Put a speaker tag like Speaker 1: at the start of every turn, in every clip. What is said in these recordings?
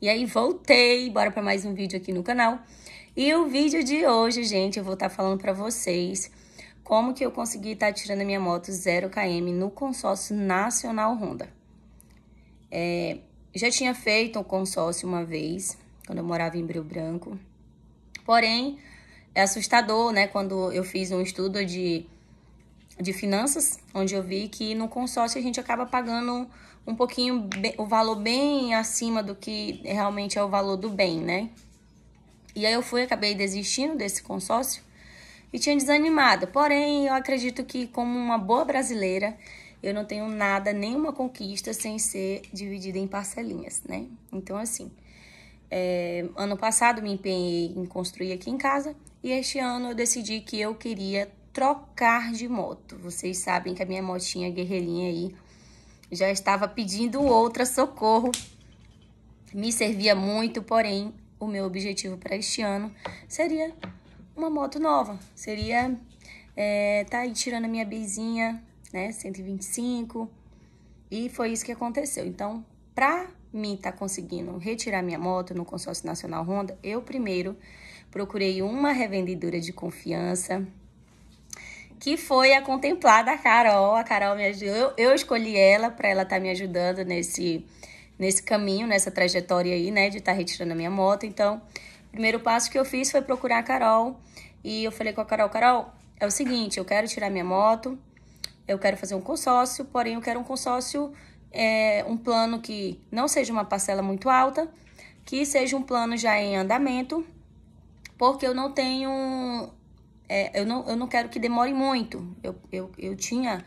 Speaker 1: E aí voltei, bora para mais um vídeo aqui no canal. E o vídeo de hoje, gente, eu vou estar tá falando para vocês como que eu consegui estar tá tirando a minha moto 0km no consórcio nacional Honda. É, já tinha feito um consórcio uma vez, quando eu morava em Brio Branco. Porém, é assustador, né? Quando eu fiz um estudo de de finanças, onde eu vi que no consórcio a gente acaba pagando um pouquinho o valor bem acima do que realmente é o valor do bem, né? E aí eu fui, acabei desistindo desse consórcio e tinha desanimado. Porém, eu acredito que como uma boa brasileira, eu não tenho nada, nenhuma conquista sem ser dividida em parcelinhas, né? Então assim, é, ano passado me empenhei em construir aqui em casa e este ano eu decidi que eu queria trocar de moto. Vocês sabem que a minha motinha guerreirinha aí já estava pedindo outra socorro. Me servia muito, porém, o meu objetivo para este ano seria uma moto nova. Seria é, tá aí tirando a minha beizinha, né, 125. E foi isso que aconteceu. Então, para mim tá conseguindo retirar minha moto no consórcio nacional Honda, eu primeiro procurei uma revendedora de confiança que foi a contemplada Carol. A Carol me ajudou, eu, eu escolhi ela para ela estar tá me ajudando nesse, nesse caminho, nessa trajetória aí, né, de estar tá retirando a minha moto. Então, o primeiro passo que eu fiz foi procurar a Carol e eu falei com a Carol: Carol, é o seguinte, eu quero tirar minha moto, eu quero fazer um consórcio, porém eu quero um consórcio, é, um plano que não seja uma parcela muito alta, que seja um plano já em andamento, porque eu não tenho é, eu, não, eu não quero que demore muito. Eu, eu, eu tinha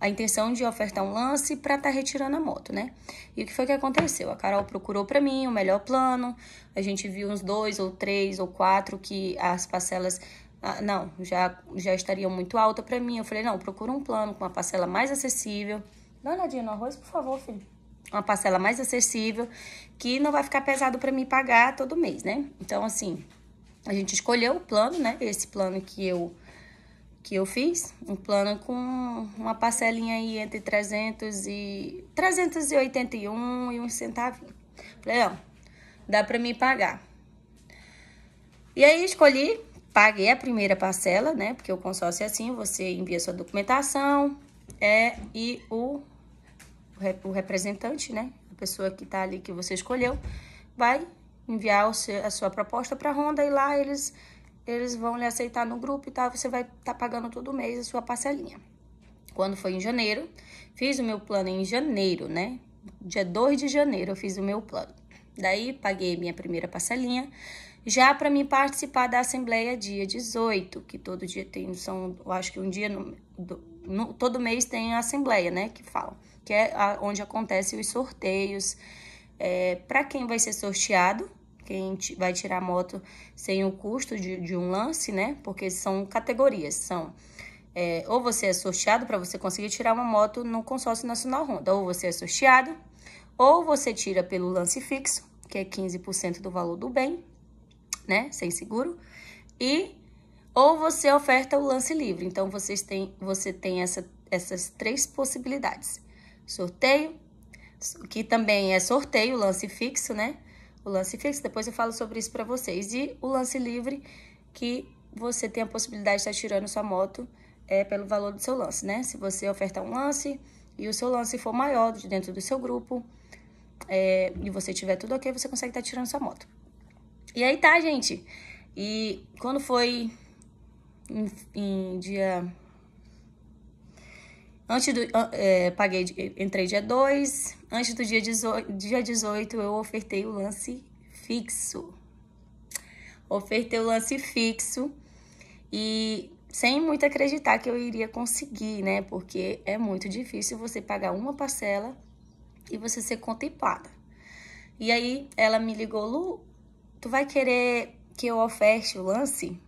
Speaker 1: a intenção de ofertar um lance para estar tá retirando a moto, né? E o que foi que aconteceu? A Carol procurou para mim o melhor plano. A gente viu uns dois ou três ou quatro que as parcelas ah, não, já, já estariam muito alta para mim. Eu falei, não, procura um plano com uma parcela mais acessível. Dá uma no arroz, por favor, filho. Uma parcela mais acessível, que não vai ficar pesado para mim pagar todo mês, né? Então, assim, a gente escolheu o plano, né? Esse plano que eu que eu fiz, um plano com uma parcelinha aí entre 300 e 381 e um centavinho. Falei, ó, dá para me pagar. E aí escolhi, paguei a primeira parcela, né? Porque o consórcio é assim, você envia sua documentação, é e o o representante, né? A pessoa que tá ali que você escolheu, vai enviar a sua proposta para a Honda e lá eles, eles vão lhe aceitar no grupo e tal. Você vai estar tá pagando todo mês a sua parcelinha. Quando foi em janeiro, fiz o meu plano em janeiro, né? Dia 2 de janeiro eu fiz o meu plano. Daí paguei minha primeira parcelinha, já para mim participar da assembleia dia 18, que todo dia tem são, eu acho que um dia no, no todo mês tem a assembleia, né, que falam, que é a, onde acontecem os sorteios é, para quem vai ser sorteado, quem vai tirar a moto sem o custo de, de um lance, né? Porque são categorias, são é, ou você é sorteado para você conseguir tirar uma moto no consórcio nacional Honda, ou você é sorteado, ou você tira pelo lance fixo, que é 15% do valor do bem, né? Sem seguro, e ou você oferta o lance livre. Então vocês têm, você tem essa, essas três possibilidades: sorteio, que também é sorteio, lance fixo, né? O lance fixo, depois eu falo sobre isso para vocês. E o lance livre, que você tem a possibilidade de estar tá tirando sua moto é, pelo valor do seu lance, né? Se você ofertar um lance e o seu lance for maior de dentro do seu grupo é, e você tiver tudo ok, você consegue estar tá tirando sua moto. E aí tá, gente. E quando foi em, em dia Antes do, é, paguei, entrei dia 2, antes do dia 18, dia eu ofertei o lance fixo. Ofertei o lance fixo e sem muito acreditar que eu iria conseguir, né? Porque é muito difícil você pagar uma parcela e você ser contemplada. E aí ela me ligou, Lu, tu vai querer que eu oferte o lance?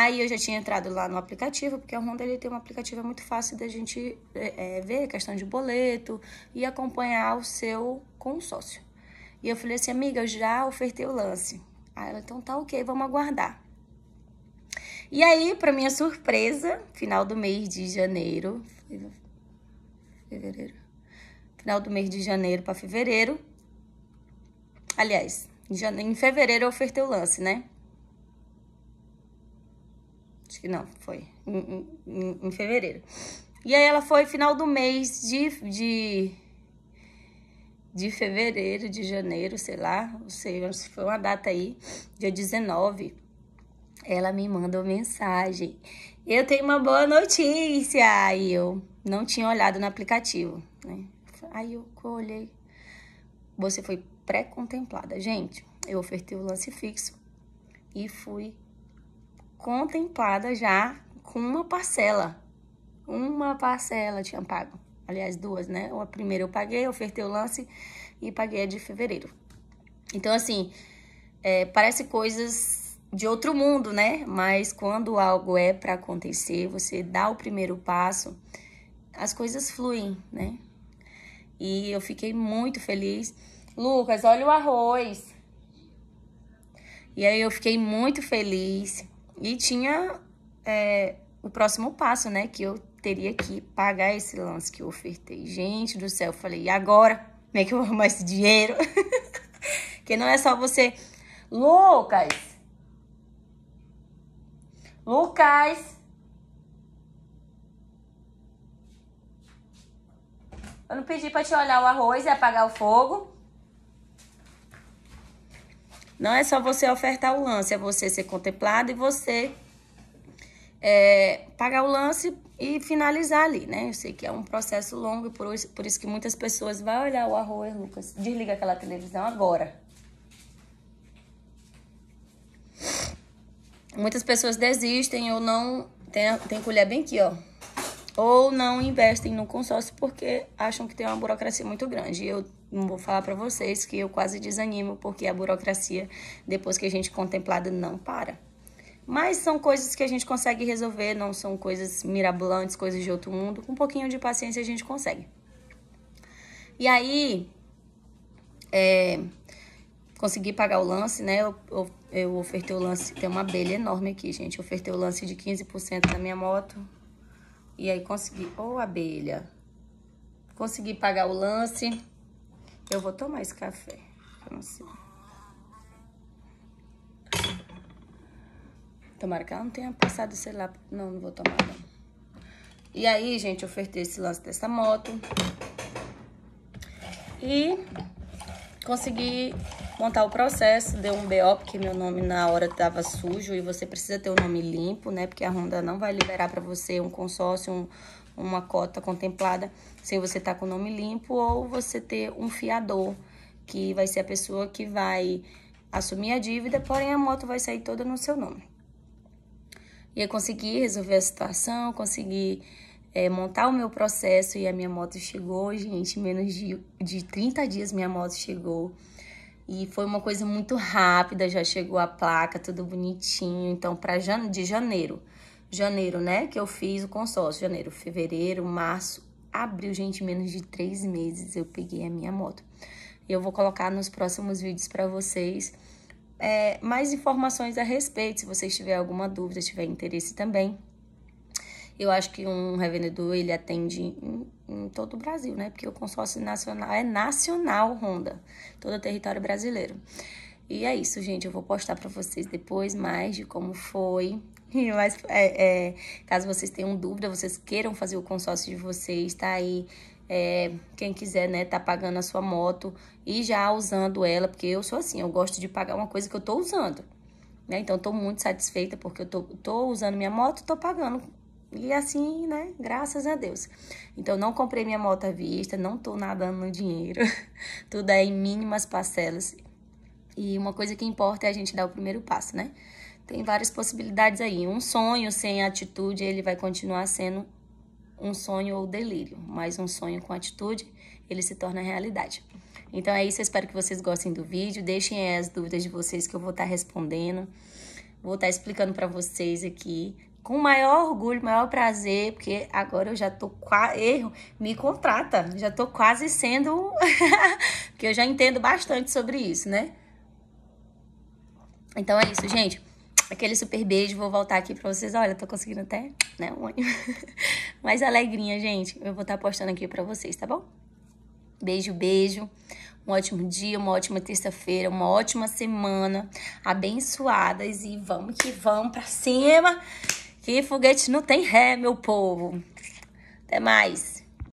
Speaker 1: Aí eu já tinha entrado lá no aplicativo, porque a Honda ele tem um aplicativo é muito fácil da gente é, é, ver, questão de boleto e acompanhar o seu consórcio. E eu falei assim, amiga, eu já ofertei o lance. Aí ela, então tá ok, vamos aguardar. E aí, para minha surpresa, final do mês de janeiro, fevereiro, final do mês de janeiro para fevereiro, aliás, em fevereiro eu ofertei o lance, né? acho que não, foi, em, em, em fevereiro. E aí ela foi final do mês de, de, de fevereiro, de janeiro, sei lá, não sei, foi uma data aí, dia 19, ela me mandou mensagem. Eu tenho uma boa notícia! aí eu não tinha olhado no aplicativo, né? Aí eu olhei. Você foi pré-contemplada. Gente, eu ofertei o lance fixo e fui contemplada já com uma parcela. Uma parcela tinha pago. Aliás, duas, né? A primeira eu paguei, ofertei o lance e paguei a de fevereiro. Então, assim, é, parece coisas de outro mundo, né? Mas quando algo é para acontecer, você dá o primeiro passo, as coisas fluem, né? E eu fiquei muito feliz. Lucas, olha o arroz. E aí eu fiquei muito feliz e tinha é, o próximo passo, né? Que eu teria que pagar esse lance que eu ofertei. Gente do céu, eu falei, e agora? Como é que eu vou arrumar esse dinheiro? Porque não é só você. Lucas! Lucas! Eu não pedi pra te olhar o arroz e apagar o fogo. Não é só você ofertar o lance, é você ser contemplado e você é, pagar o lance e finalizar ali, né? Eu sei que é um processo longo, por isso, por isso que muitas pessoas vão olhar o arroz, Lucas. Desliga aquela televisão agora. Muitas pessoas desistem ou não. Tem, tem colher bem aqui, ó. Ou não investem no consórcio porque acham que tem uma burocracia muito grande. Eu não vou falar para vocês que eu quase desanimo, porque a burocracia, depois que a gente contemplada, não para. Mas são coisas que a gente consegue resolver, não são coisas mirabolantes, coisas de outro mundo. Com um pouquinho de paciência a gente consegue. E aí, é, consegui pagar o lance, né? Eu, eu, eu ofertei o lance, tem uma abelha enorme aqui, gente. Eu ofertei o lance de 15% da minha moto. E aí consegui, ô oh, abelha, consegui pagar o lance eu vou tomar esse café. Tomara que ela não tenha passado, sei lá. Não, não vou tomar, não. E aí, gente, ofertei esse lance dessa moto. E consegui montar o processo. Deu um BO, porque meu nome na hora tava sujo. E você precisa ter o um nome limpo, né? Porque a Honda não vai liberar pra você um consórcio, um, uma cota contemplada sem você estar tá com o nome limpo ou você ter um fiador, que vai ser a pessoa que vai assumir a dívida, porém a moto vai sair toda no seu nome. E eu consegui resolver a situação, consegui é, montar o meu processo e a minha moto chegou, gente, menos de, de 30 dias minha moto chegou. E foi uma coisa muito rápida, já chegou a placa, tudo bonitinho. Então, para de janeiro janeiro, né? Que eu fiz o consórcio. Janeiro, fevereiro, março, abril, gente, menos de três meses eu peguei a minha moto. E Eu vou colocar nos próximos vídeos para vocês é, mais informações a respeito, se vocês tiverem alguma dúvida, tiver interesse também. Eu acho que um revendedor, ele atende em, em todo o Brasil, né? Porque o consórcio nacional é nacional, Honda, todo o território brasileiro. E é isso, gente. Eu vou postar para vocês depois mais de como foi. Mas é, é, caso vocês tenham dúvida, vocês queiram fazer o consórcio de vocês, tá aí. É, quem quiser, né, tá pagando a sua moto e já usando ela, porque eu sou assim, eu gosto de pagar uma coisa que eu tô usando, né? Então, tô muito satisfeita porque eu tô, tô usando minha moto, tô pagando. E assim, né, graças a Deus. Então, não comprei minha moto à vista, não tô nadando no dinheiro, tudo é em mínimas parcelas. E uma coisa que importa é a gente dar o primeiro passo, né? Tem várias possibilidades aí. Um sonho sem atitude, ele vai continuar sendo um sonho ou delírio, mas um sonho com atitude, ele se torna realidade. Então é isso, eu espero que vocês gostem do vídeo. Deixem as dúvidas de vocês que eu vou estar tá respondendo. Vou estar tá explicando para vocês aqui com o maior orgulho, maior prazer, porque agora eu já tô quase. Erro, me contrata, já tô quase sendo. porque eu já entendo bastante sobre isso, né? Então é isso, gente. Aquele super beijo, vou voltar aqui pra vocês. Olha, tô conseguindo até, né, um ânimo. mais alegrinha, gente. Eu vou estar tá postando aqui pra vocês, tá bom? Beijo, beijo. Um ótimo dia, uma ótima terça-feira, uma ótima semana. Abençoadas e vamos que vamos pra cima. Que foguete não tem ré, meu povo. Até mais.